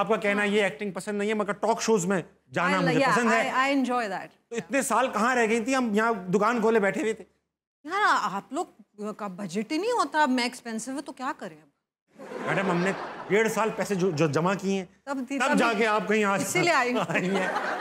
आपका कहना ये एक्टिंग पसंद नहीं है मगर टॉक शोज में जाना मुझे पसंद है आई एंजॉय दैट तो इतने साल कहाँ रह गई थी हम यहाँ दुकान खोले बैठे हुए थे यार आप लोग का बजट ही नहीं होता मैं एक्सपेंसिव है तो क्या करें अब मैडम हमने डेढ़ साल पैसे जो, जो जमा किए हैं तब, तब, तब जाके आप कहीं आज इसीलिए आई हैं